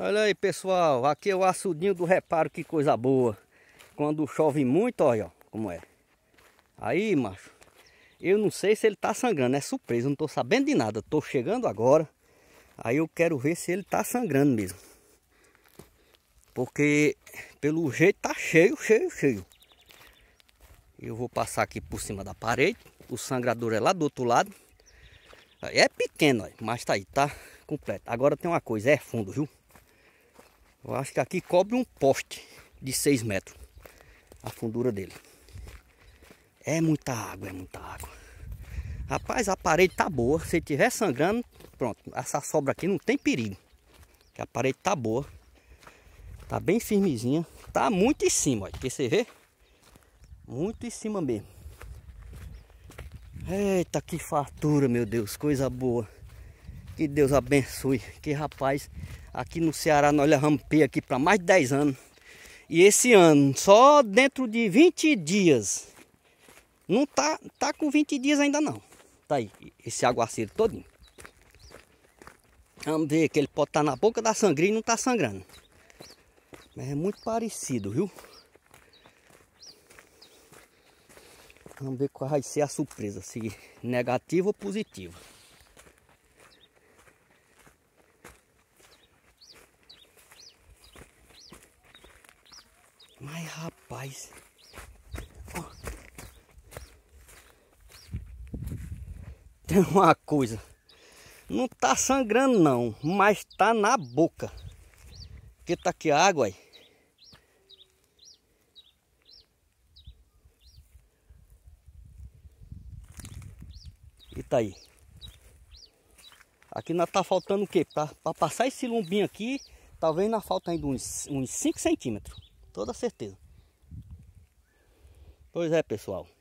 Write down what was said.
Olha aí pessoal, aqui é o açudinho do reparo, que coisa boa. Quando chove muito, olha como é. Aí, macho, eu não sei se ele tá sangrando, é surpresa, não tô sabendo de nada. Tô chegando agora, aí eu quero ver se ele tá sangrando mesmo. Porque pelo jeito tá cheio, cheio, cheio. Eu vou passar aqui por cima da parede, o sangrador é lá do outro lado. É pequeno, mas tá aí, tá completo. Agora tem uma coisa, é fundo, viu? Eu acho que aqui cobre um poste de 6 metros. A fundura dele. É muita água, é muita água. Rapaz, a parede tá boa. Se tiver sangrando, pronto. Essa sobra aqui não tem perigo. Que a parede tá boa. Tá bem firmezinha. Tá muito em cima, ó. Porque você vê? Muito em cima mesmo. Eita, que fartura, meu Deus. Coisa boa. Que Deus abençoe. Que rapaz, aqui no Ceará nós rampei aqui para mais de 10 anos. E esse ano, só dentro de 20 dias. Não tá, tá com 20 dias ainda não. Tá aí, esse aguaceiro todinho. Vamos ver que ele pode estar tá na boca da sangria e não tá sangrando. Mas é muito parecido, viu? Vamos ver qual vai ser a surpresa, se negativa ou positiva. Mas rapaz. Ó. Tem uma coisa. Não tá sangrando não, mas tá na boca. que tá aqui a água aí. E tá aí. Aqui nós tá faltando o quê? Para passar esse lumbinho aqui, talvez não falta ainda uns 5 centímetros toda certeza. Pois é, pessoal.